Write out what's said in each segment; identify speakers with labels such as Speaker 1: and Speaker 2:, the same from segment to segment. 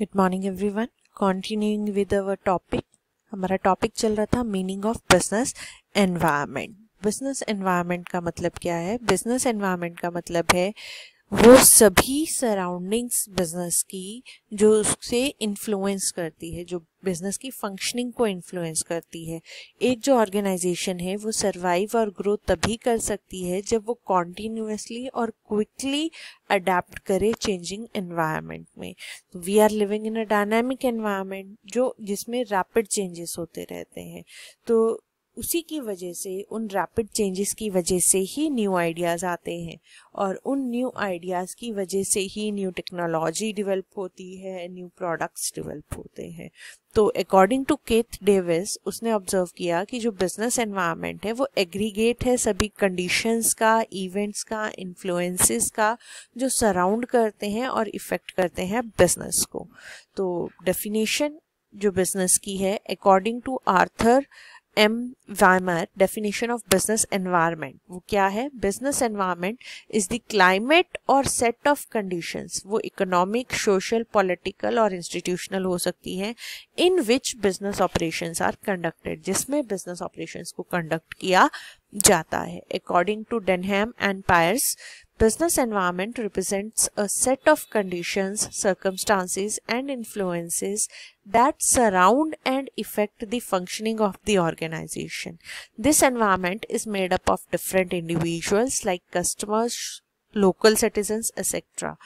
Speaker 1: Good morning everyone continuing with our topic हमारा topic चल रहा था meaning of business environment business environment का मतलब क्या है बिजनेस एनवायरनमेंट का मतलब है वो सभी सराउंडिंग्स बिजनेस की जो उससे इन्फ्लुएंस करती है जो बिजनेस की फंक्शनिंग को इन्फ्लुएंस करती है एक जो ऑर्गेनाइजेशन है वो सरवाइव और ग्रो तभी कर सकती है जब वो कॉन्टीन्यूसली और क्विकली अडेप्ट करे चेंजिंग एनवायरनमेंट में we are living in a dynamic environment जो जिसमें रैपिड चेंजेस होते रहते हैं तो उसी की वजह से उन रैपिड चेंजेस की वजह से ही न्यू आइडियाज़ आते हैं और उन न्यू आइडियाज़ की वजह से ही न्यू टेक्नोलॉजी डेवलप होती है न्यू प्रोडक्ट्स डेवलप होते हैं तो अकॉर्डिंग टू केथ डेविस उसने ऑब्जर्व किया कि जो बिजनेस एनवायरनमेंट है वो एग्रीगेट है सभी कंडीशंस का इवेंट्स का इन्फ्लुएंसेस का जो सराउंड करते हैं और इफ़ेक्ट करते हैं बिजनेस को तो डेफिनेशन जो बिजनेस की है according to Arthur M Weimer definition of business environment वो क्या है business environment is the climate और सेट ऑफ कंडीशंस वो इकोनॉमिक सोशल पॉलिटिकल और इंस्टीट्यूशनल हो सकती हैं in which business operations are conducted जिसमें बिजनेस ऑपरेशंस को कंडक्ट किया जाता है according to Denham and Pierce Business environment represents a set of conditions, circumstances and influences that surround and affect the functioning of the organization. This environment is made up of different individuals like customers, local citizens, etc.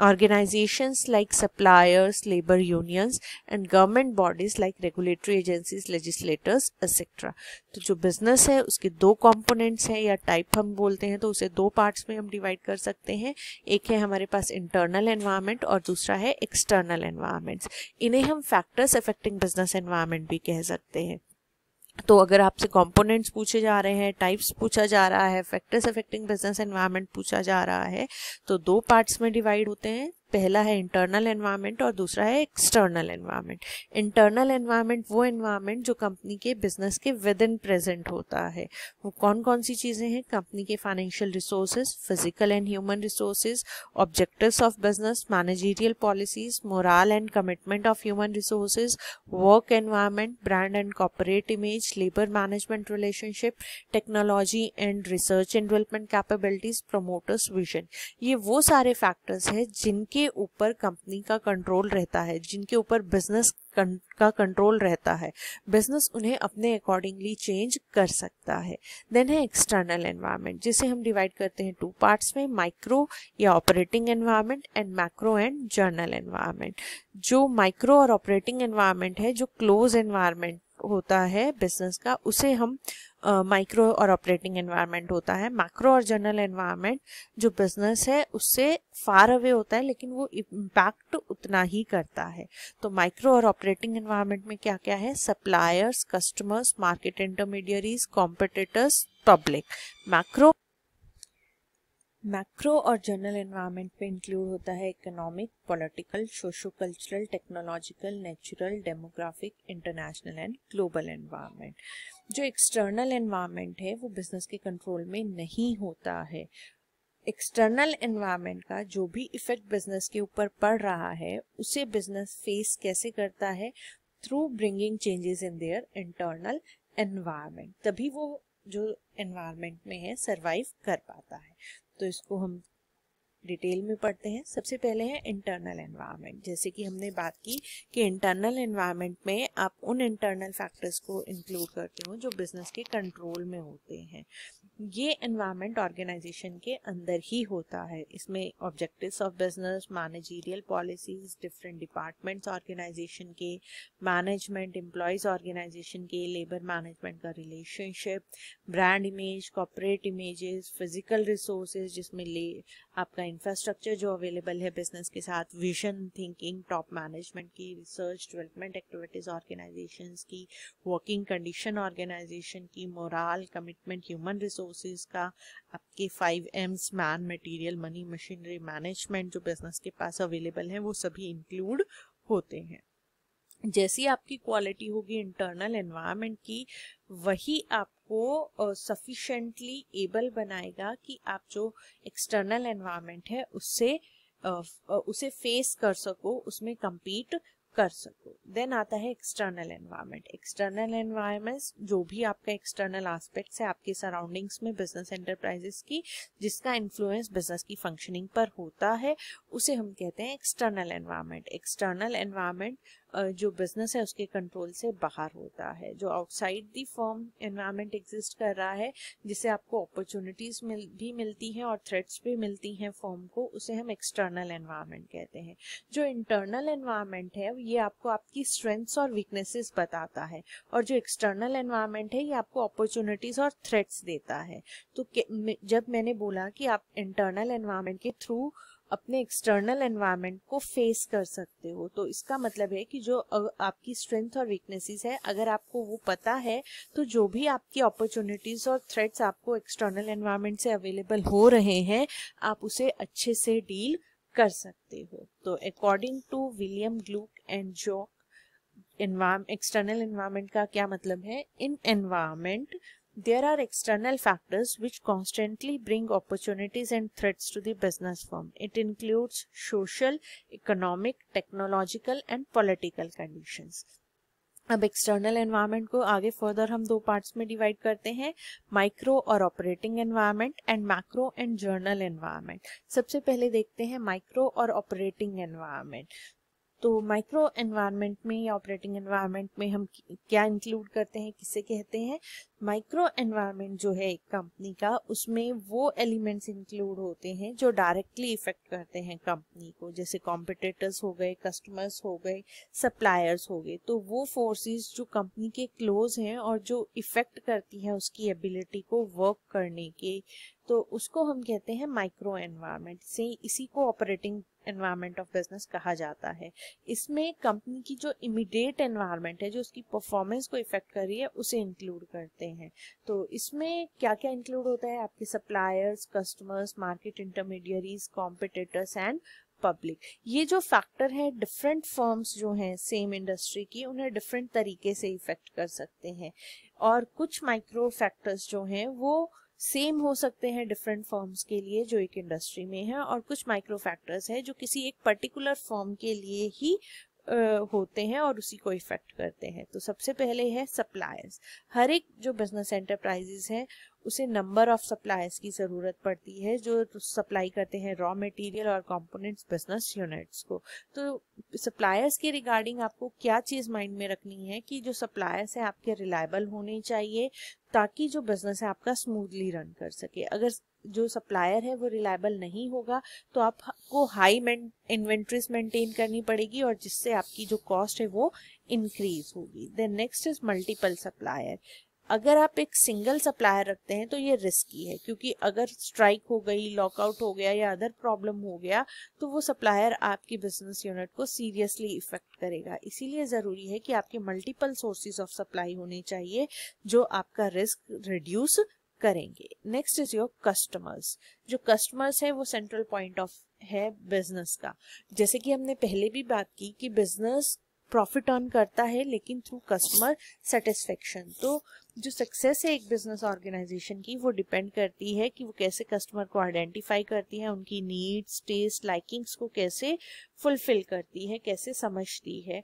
Speaker 1: Organizations like suppliers, labor unions and government bodies like regulatory agencies, legislators, etc. तो जो business है उसके दो components हैं या type हम बोलते हैं तो उसे दो पार्ट्स में हम डिवाइड कर सकते हैं एक है हमारे पास इंटरनल एनवायरनमेंट और दूसरा है एक्सटर्नल एनवायरनमेंट्स इन्हें हम फैक्टर्स अफेक्टिंग बिजनेस एनवायरनमेंट भी कह सकते हैं तो अगर आपसे कंपोनेंट्स पूछे जा रहे हैं टाइप्स पूछा जा रहा है फैक्टर्स अफेक्टिंग बिजनेस एनवायरनमेंट पूछा जा रहा है तो दो पार्ट्स में डिवाइड होते हैं पहला है इंटरनल एनवायरनमेंट और दूसरा है एक्सटर्नल एनवायरनमेंट इंटरनल एनवायरनमेंट वो एनवायरनमेंट जो कंपनी के बिजनेस के विद इन प्रेजेंट होता है वो कौन कौन सी चीज़ें हैं कंपनी के financial resources physical and human resources objectives of business managerial policies moral and commitment of human resources work environment brand and corporate image labour management relationship technology and research and development capabilities promoters vision ये वो सारे factors हैं जिनके जिनके ऊपर company का control रहता है जिनके ऊपर बिजनेस का कंट्रोल रहता है बिजनेस उन्हें अपने अकॉर्डिंगली चेंज कर सकता है देन है एक्सटर्नल एनवायरनमेंट जिसे हम डिवाइड करते हैं टू पार्ट्स में माइक्रो या operating environment and macro and general environment जो माइक्रो और ऑपरेटिंग एनवायरनमेंट है जो क्लोज एनवायरनमेंट होता है बिजनेस का उसे हम माइक्रो और ऑपरेटिंग एनवायरनमेंट होता है मैक्रो और जनरल एनवायरनमेंट जो बिजनेस है उससे फार अवे होता है लेकिन वो इम्पैक्ट उतना ही करता है तो माइक्रो और ऑपरेटिंग एनवायरनमेंट में क्या क्या है suppliers customers market intermediaries competitors public macro macro और जनरल एनवायरनमेंट पे इंक्लूड होता है economic political socio cultural technological natural demographic international and global environment जो एक्सटर्नल एनवायरनमेंट है वो बिजनेस के कंट्रोल में नहीं होता है एक्सटर्नल एनवायरनमेंट का जो भी इफेक्ट बिजनेस के ऊपर पड़ रहा है उसे बिजनेस फेस कैसे करता है through bringing changes in their internal environment तभी वो जो एनवायरनमेंट में है सरवाइव कर पाता है तो इसको हम डिटेल में पढ़ते हैं सबसे पहले है इंटरनल एनवायरनमेंट जैसे कि हमने बात की कि इंटरनल एनवायरनमेंट में आप उन इंटरनल फैक्टर्स को इंक्लूड करते हो जो बिजनेस के कंट्रोल में होते हैं ये एनवायरनमेंट ऑर्गेनाइजेशन के अंदर ही होता है इसमें objectives of business managerial policies different departments organization के मैनेजमेंट एम्प्लॉयज़ ऑर्गेनाइजेशन के लेबर मैनेजमेंट का relationship brand image corporate images physical resources जिसमें ले आपका इंफ्रास्ट्रक्चर जो अवेलेबल है बिजनेस के साथ विजन थिंकिंग टॉप मैनेजमेंट की रिसर्च डेवलपमेंट एक्टिविटीज़ ऑर्गेनाइजेशन की वर्किंग कंडीशन ऑर्गेनाइजेशन की मोराल कमिटमेंट ह्यूमन रिसोर्स का आपके five Ms man material money machinery management जो बिजनेस के पास अवेलेबल है वो सभी इंक्लूड होते हैं जैसी आपकी क्वालिटी होगी इंटरनल एनवायरनमेंट की वही आपको सफिशेंटली uh, एबल बनाएगा कि आप जो एक्सटर्नल एनवायरनमेंट है उससे uh, उसे फेस कर सको उसमें कम्पीट कर सको देन आता है एक्सटर्नल एनवायरनमेंट एक्सटर्नल एनवायरनमेंट जो भी आपका एक्सटर्नल एस्पेक्ट है आपके सराउंडिंग्स में बिजनेस एंटरप्राइजेस की जिसका इन्फ्लुएंस बिजनेस की फंक्शनिंग पर होता है उसे हम कहते हैं एक्सटर्नल एनवायरनमेंट एक्सटर्नल एनवायरनमेंट जो बिजनेस है उसके कंट्रोल से बाहर होता है जो outside the firm environment exist कर रहा है जिसे आपको अपॉर्चुनिटीज मिल, भी मिलती हैं और थ्रेट्स भी मिलती हैं फॉर्म को उसे हम एक्सटर्नल एनवायरमेंट कहते हैं जो इंटरनल एनवायरमेंट है ये आपको आपकी स्ट्रेंथ्स और वीकनेसेस बताता है और जो एक्सटर्नल एनवायरमेंट है ये आपको अपॉर्चुनिटीज और थ्रेट्स देता है तो जब मैंने बोला कि आप इंटरनल एनवायरमेंट के थ्रू अपने एक्सटर्नल एनवायरनमेंट को फेस कर सकते हो तो इसका मतलब है कि जो आपकी स्ट्रेंथ और वीकनेसेस है अगर आपको वो पता है तो जो भी आपकी अपॉर्चुनिटीज और थ्रेट्स आपको एक्सटर्नल एनवायरनमेंट से अवेलेबल हो रहे हैं आप उसे अच्छे से डील कर सकते हो तो according to William Glueck and Jauch external environment का क्या मतलब है in environment There are external factors which constantly bring opportunities and threats to the business firm. It includes social, economic, technological and political conditions. अब external environment को आगे further हम दो parts में डिवाइड करते हैं माइक्रो और operating environment and macro and general environment सबसे पहले देखते हैं माइक्रो और ऑपरेटिंग एनवायरनमेंट तो माइक्रो एनवायरनमेंट में या ऑपरेटिंग एनवायरनमेंट में हम क्या इंक्लूड करते हैं किसे कहते हैं माइक्रो एनवायरनमेंट जो है एक कंपनी का उसमें वो एलिमेंट्स इंक्लूड होते हैं जो डायरेक्टली इफेक्ट करते हैं कंपनी को जैसे कॉम्पिटिटर्स हो गए कस्टमर्स हो गए सप्लायर्स हो गए तो वो फोर्सेस जो कंपनी के क्लोज हैं और जो इफेक्ट करती हैं उसकी एबिलिटी को वर्क करने के तो उसको हम कहते हैं माइक्रो एनवायरनमेंट से इसी को ऑपरेटिंग एनवायरमेंट ऑफ बिजनेस कहा जाता है इसमें कंपनी की जो इमीडिएट एनवायरमेंट है जो उसकी परफॉर्मेंस को इफेक्ट कर रही है उसे इंक्लूड करते हैं तो इसमें क्या क्या इंक्लूड होता है आपके suppliers customers market intermediaries competitors and public ये जो फैक्टर है डिफरेंट फर्म्स जो हैं सेम इंडस्ट्री की उन्हें डिफरेंट तरीके से इफेक्ट कर सकते हैं और कुछ माइक्रो फैक्टर्स जो हैं वो सेम हो सकते हैं डिफरेंट फॉर्म्स के लिए जो एक इंडस्ट्री में है और कुछ माइक्रो फैक्टर्स है जो किसी एक पर्टिकुलर फॉर्म के लिए ही होते हैं और उसी को इफेक्ट करते हैं तो सबसे पहले है सप्लायर्स हर एक जो बिजनेस एंटरप्राइजेस हैं उसे नंबर ऑफ सप्लायर्स की ज़रूरत पड़ती है जो सप्लाई करते हैं रॉ मटेरियल और कंपोनेंट्स बिजनेस यूनिट्स को तो सप्लायर्स के रिगार्डिंग आपको क्या चीज़ माइंड में रखनी है कि जो सप्लायर्स हैं आपके रिलायबल होने चाहिए ताकि जो बिजनेस है आपका स्मूथली रन कर सके अगर जो सप्लायर है वो रिलायबल नहीं होगा तो आपको हाई इन्वेंट्रीज मेंटेन करनी पड़ेगी और जिससे आपकी जो कॉस्ट है वो इंक्रीज होगी then next is multiple supplier अगर आप एक सिंगल सप्लायर रखते हैं तो ये रिस्की है क्योंकि अगर स्ट्राइक हो गई लॉकआउट हो गया या अदर प्रॉब्लम हो गया तो वो सप्लायर आपकी बिजनेस यूनिट को सीरियसली इफेक्ट करेगा इसीलिए ज़रूरी है कि आपके मल्टीपल सोर्सेज ऑफ सप्लाई होने चाहिए जो आपका रिस्क रिड्यूस करेंगे नेक्स्ट इज योर कस्टमर्स जो कस्टमर्स है वो सेंट्रल पॉइंट ऑफ है बिजनेस का जैसे कि हमने पहले भी बात की कि बिजनेस प्रॉफिट ऑन करता है लेकिन थ्रू कस्टमर सेटिस्फेक्शन तो जो सक्सेस है एक बिजनेस ऑर्गेनाइजेशन की वो डिपेंड करती है कि वो कैसे कस्टमर को आइडेंटिफाई करती है उनकी नीड्स टेस्ट लाइकिंग्स को कैसे फुलफिल करती है कैसे समझती है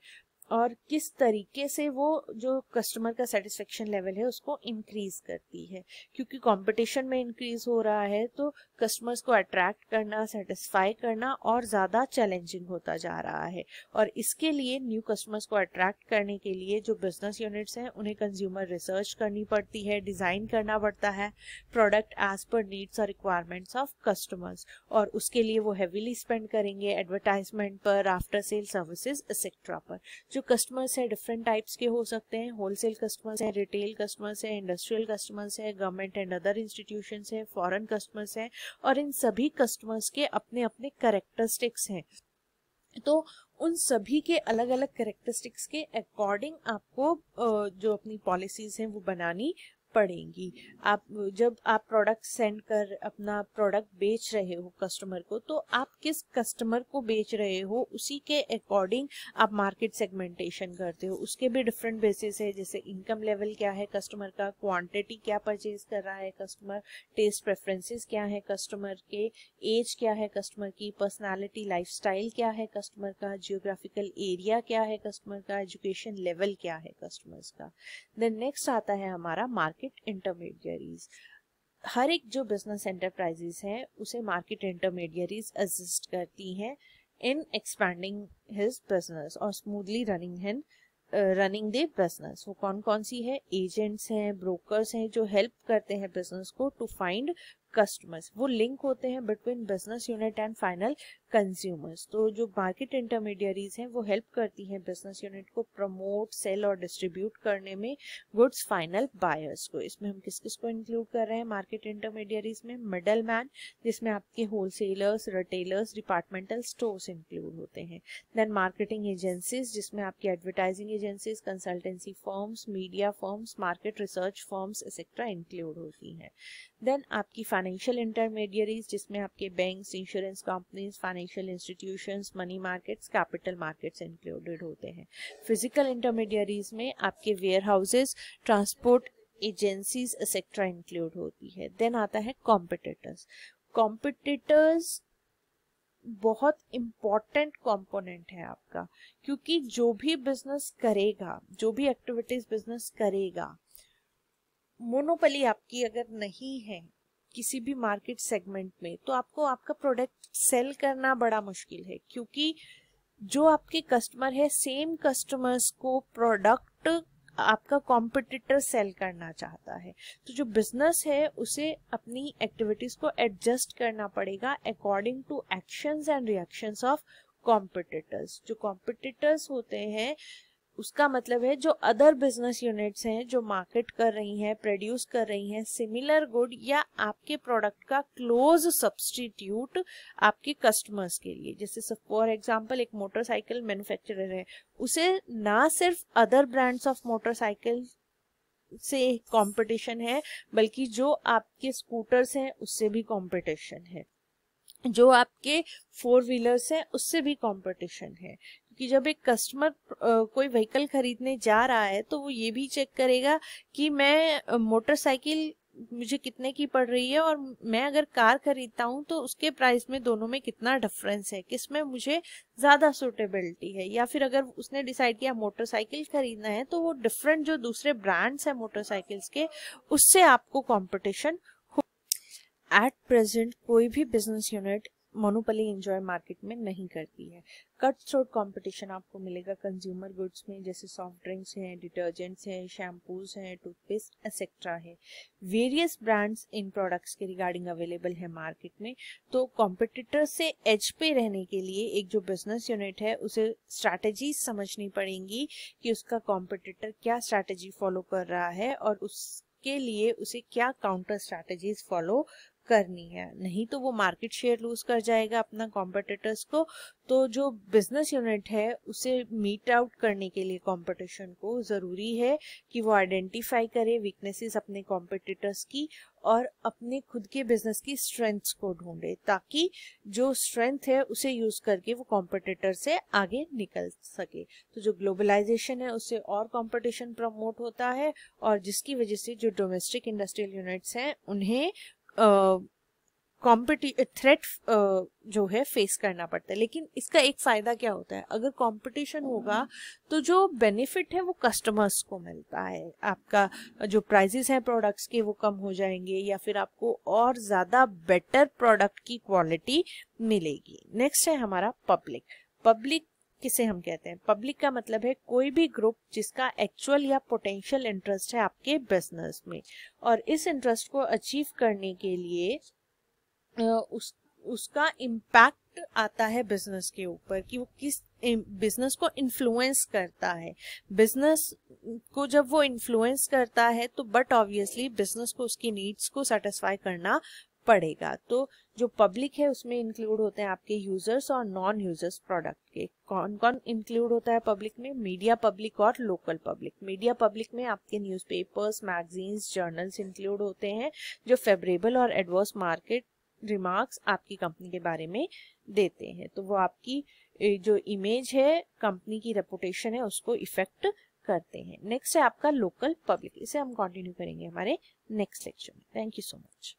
Speaker 1: और किस तरीके से वो जो कस्टमर का सेटिस्फेक्शन लेवल है उसको इंक्रीज करती है क्योंकि कंपटीशन में इंक्रीज हो रहा है तो कस्टमर्स को अट्रैक्ट करना सेटिस्फाई करना और ज़्यादा चैलेंजिंग होता जा रहा है और इसके लिए न्यू कस्टमर्स को अट्रैक्ट करने के लिए जो बिजनेस यूनिट्स हैं उन्हें कंज्यूमर रिसर्च करनी पड़ती है डिज़ाइन करना पड़ता है प्रोडक्ट एज पर नीड्स और रिक्वायरमेंट्स ऑफ कस्टमर्स और उसके लिए वो हैवीली स्पेंड करेंगे एडवर्टाइजमेंट पर आफ्टर सेल सर्विसेज एक्सेट्रा पर जो कस्टमर्स हैं डिफरेंट टाइप्स के हो सकते हैं होलसेल कस्टमर्स हैं रिटेल कस्टमर्स हैं इंडस्ट्रियल कस्टमर्स हैं गवर्नमेंट एंड अदर इंस्टीट्यूशन हैं फॉरेन कस्टमर्स हैं और इन सभी कस्टमर्स के अपने अपने करेक्टरिस्टिक्स हैं तो उन सभी के अलग अलग करेक्टरिस्टिक्स के अकॉर्डिंग आपको जो अपनी पॉलिसीज हैं वो बनानी पड़ेंगी आप जब आप प्रोडक्ट सेंड कर अपना प्रोडक्ट बेच रहे हो कस्टमर को तो आप किस कस्टमर को बेच रहे हो उसी के अकॉर्डिंग आप मार्केट सेगमेंटेशन करते हो उसके भी डिफरेंट बेसिस है जैसे इनकम लेवल क्या है कस्टमर का क्वांटिटी क्या परचेज कर रहा है कस्टमर टेस्ट प्रेफरेंसेस क्या है कस्टमर के एज क्या है कस्टमर की पर्सनैलिटी लाइफ क्या है कस्टमर का जियोग्राफिकल एरिया क्या है कस्टमर का एजुकेशन लेवल क्या है कस्टमर्स का देन नेक्स्ट आता है हमारा मार्केट मार्केट इंटरमीडियरीज हर एक जो बिजनेस एंटरप्राइजेस हैं उसे मार्केट इंटरमीडियरीज असिस्ट करती हैं इन एक्सपैंडिंग हिज बिजनेस और स्मूथली रनिंग हैं रनिंग दे बिजनेस वो कौन कौन सी है एजेंट्स हैं ब्रोकर्स हैं जो हेल्प करते हैं बिजनेस को टू फाइंड कस्टमर्स वो लिंक होते हैं between business unit and final consumers तो जो मार्केट इंटरमीडियरीज हैं वो हेल्प करती हैं बिजनेस यूनिट को प्रमोट सेल और डिस्ट्रीब्यूट करने में गुड्स फाइनल बायर्स को इसमें हम किस किस को इंक्लूड कर रहे हैं मार्केट इंटरमीडियरीज में मिडल मैन जिसमें आपके wholesalers retailers departmental stores include होते हैं देन मार्केटिंग एजेंसीज जिसमें आपकी advertising agencies consultancy firms media firms market research firms etcetera include होती हैं देन आपकी फाइनेंशियल इंटरमीडियरीज जिसमें आपके banks insurance companies financial institutions money markets capital markets included होते हैं फिजिकल इंटरमीडियरीज में आपके warehouses transport agencies etcetera include होती है देन आता है कॉम्पिटिटर्स कॉम्पिटिटर्स बहुत इम्पॉर्टेंट कंपोनेंट है आपका क्योंकि जो भी बिजनेस करेगा जो भी एक्टिविटीज बिजनेस करेगा मोनोपली आपकी अगर नहीं है किसी भी मार्केट सेगमेंट में तो आपको आपका प्रोडक्ट सेल करना बड़ा मुश्किल है क्योंकि जो आपके कस्टमर है सेम कस्टमर्स को प्रोडक्ट आपका कॉम्पिटिटर सेल करना चाहता है तो जो बिजनेस है उसे अपनी एक्टिविटीज को एडजस्ट करना पड़ेगा according to actions and reactions of competitors जो कॉम्पिटिटर्स होते हैं उसका मतलब है जो अदर बिजनेस यूनिट्स हैं जो मार्केट कर रही हैं प्रोड्यूस कर रही हैं सिमिलर गुड या आपके प्रोडक्ट का क्लोज सब्सटीट्यूट आपके कस्टमर्स के लिए जैसे फॉर एग्जांपल एक मोटरसाइकिल मैन्युफैक्चरर है उसे ना सिर्फ अदर ब्रांड्स ऑफ मोटरसाइकिल से कंपटीशन है बल्कि जो आपके स्कूटर्स हैं उससे भी कॉम्पिटिशन है जो आपके फोर व्हीलर्स हैं उससे भी कंपटीशन है क्योंकि जब एक कस्टमर कोई व्हीकल खरीदने जा रहा है तो वो ये भी चेक करेगा कि मैं मोटरसाइकिल मुझे कितने की पड़ रही है और मैं अगर कार खरीदता हूँ तो उसके प्राइस में दोनों में कितना डिफरेंस है किस में मुझे ज़्यादा सूटेबिलिटी है या फिर अगर उसने डिसाइड किया मोटरसाइकिल खरीदना है तो वो डिफरेंट जो दूसरे ब्रांड्स हैं मोटरसाइकिल्स के उससे आपको कॉम्पिटिशन एट प्रेजेंट कोई भी business unit monopoly enjoy market में नहीं करती है कट थ्रोट कॉम्पिटिशन आपको मिलेगा कंज्यूमर गुड्स में जैसे सॉफ्ट ड्रिंक्स हैं डिटर्जेंट्स हैं शैम्पूज हैं टूथपेस्ट एक्सेट्रा है वेरियस ब्रांड्स इन प्रोडक्ट्स के रिगार्डिंग अवेलेबल है मार्केट में तो कॉम्पिटिटर से एच पे रहने के लिए एक जो बिजनेस यूनिट है उसे स्ट्रैटेजी समझनी पड़ेंगी कि उसका कॉम्पिटिटर क्या स्ट्रैटेजी फॉलो कर रहा है और उस के लिए उसे क्या काउंटर स्ट्रैटेजीज फॉलो करनी है नहीं तो वो मार्केट शेयर लूज कर जाएगा अपना कॉम्पिटिटर्स को तो जो बिजनेस यूनिट है उसे मीट आउट करने के लिए कॉम्पिटिशन को ज़रूरी है कि वो आइडेंटिफाई करे वीकनेसेस अपने कॉम्पिटिटर्स की और अपने खुद के बिजनेस की स्ट्रेंथ्स को ढूंढे ताकि जो स्ट्रेंथ है उसे यूज करके वो कॉम्पिटिटर से आगे निकल सके तो जो ग्लोबलाइजेशन है उससे और कॉम्पिटिशन प्रमोट होता है और जिसकी वजह से जो डोमेस्टिक इंडस्ट्रियल यूनिट्स हैं उन्हें कॉम्पिटि थ्रेट जो है फेस करना पड़ता है लेकिन इसका एक फ़ायदा क्या होता है अगर कंपटीशन होगा तो जो बेनिफिट है वो कस्टमर्स को मिलता है आपका जो प्राइजेस हैं प्रोडक्ट्स के वो कम हो जाएंगे या फिर आपको और ज़्यादा बेटर प्रोडक्ट की क्वालिटी मिलेगी नेक्स्ट है हमारा पब्लिक पब्लिक किसे हम कहते हैं पब्लिक का मतलब है कोई भी ग्रुप जिसका एक्चुअल या पोटेंशियल इंटरेस्ट है आपके बिजनेस में और इस इंटरेस्ट को अचीव करने के लिए उस उसका इम्पैक्ट आता है बिजनेस के ऊपर कि वो किस बिजनेस को इन्फ्लुएंस करता है बिजनेस को जब वो इन्फ्लुएंस करता है तो बट ऑब्वियसली बिजनेस को उसकी नीड्स को सेटिस्फाई करना पड़ेगा तो जो पब्लिक है उसमें इंक्लूड होते हैं आपके यूजर्स और नॉन यूजर्स प्रोडक्ट के कौन कौन इंक्लूड होता है पब्लिक में मीडिया पब्लिक और लोकल पब्लिक मीडिया पब्लिक में आपके न्यूज़पेपर्स मैगजीन्स जर्नल्स इंक्लूड होते हैं जो फेवरेबल और एडवर्स मार्केट रिमार्क्स आपकी कंपनी के बारे में देते हैं तो वो आपकी जो इमेज है कंपनी की रेपुटेशन है उसको इफेक्ट करते हैं नेक्स्ट है आपका लोकल पब्लिक इसे हम कंटिन्यू करेंगे हमारे नेक्स्ट लेक्चर में थैंक यू सो मच